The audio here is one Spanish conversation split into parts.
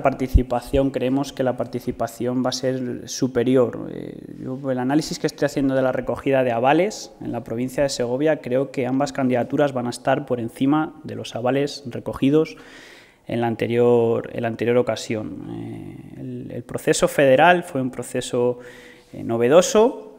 participación, creemos que la participación va a ser superior. Eh, el análisis que estoy haciendo de la recogida de avales en la provincia de Segovia, creo que ambas candidaturas van a estar por encima de los avales recogidos en la anterior, en la anterior ocasión. Eh, el, proceso federal fue un proceso eh, novedoso,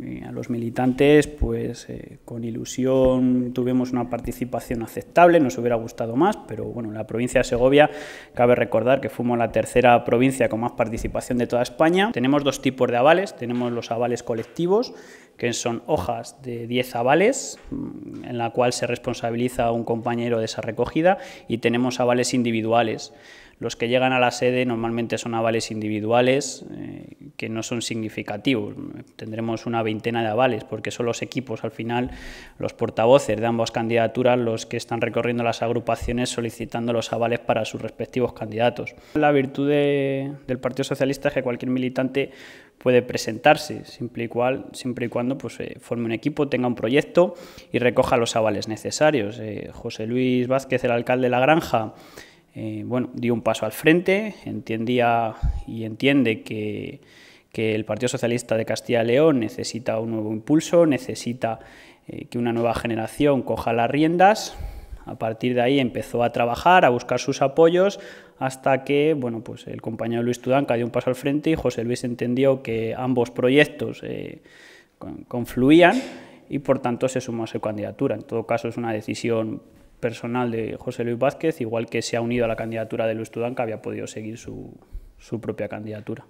eh, a los militantes, pues eh, con ilusión tuvimos una participación aceptable, nos hubiera gustado más, pero bueno, la provincia de Segovia, cabe recordar que fuimos la tercera provincia con más participación de toda España. Tenemos dos tipos de avales, tenemos los avales colectivos, que son hojas de 10 avales, mm, en la cual se responsabiliza un compañero de esa recogida, y tenemos avales individuales. Los que llegan a la sede normalmente son avales individuales, eh, que no son significativos. Tendremos una veintena de avales, porque son los equipos, al final, los portavoces de ambas candidaturas, los que están recorriendo las agrupaciones solicitando los avales para sus respectivos candidatos. La virtud del Partido Socialista es que cualquier militante puede presentarse, siempre y, cual, siempre y cuando pues, eh, forme un equipo, tenga un proyecto y recoja los avales necesarios. Eh, José Luis Vázquez, el alcalde de La Granja, eh, bueno, dio un paso al frente, entendía y entiende que, el Partido Socialista de Castilla y León necesita un nuevo impulso, necesita eh, que una nueva generación coja las riendas. A partir de ahí empezó a trabajar, a buscar sus apoyos, hasta que bueno, pues el compañero Luis Tudanca dio un paso al frente y José Luis entendió que ambos proyectos eh, confluían y por tanto se sumó a su candidatura. En todo caso es una decisión personal de José Luis Vázquez, igual que se ha unido a la candidatura de Luis Tudanca, había podido seguir su, su propia candidatura.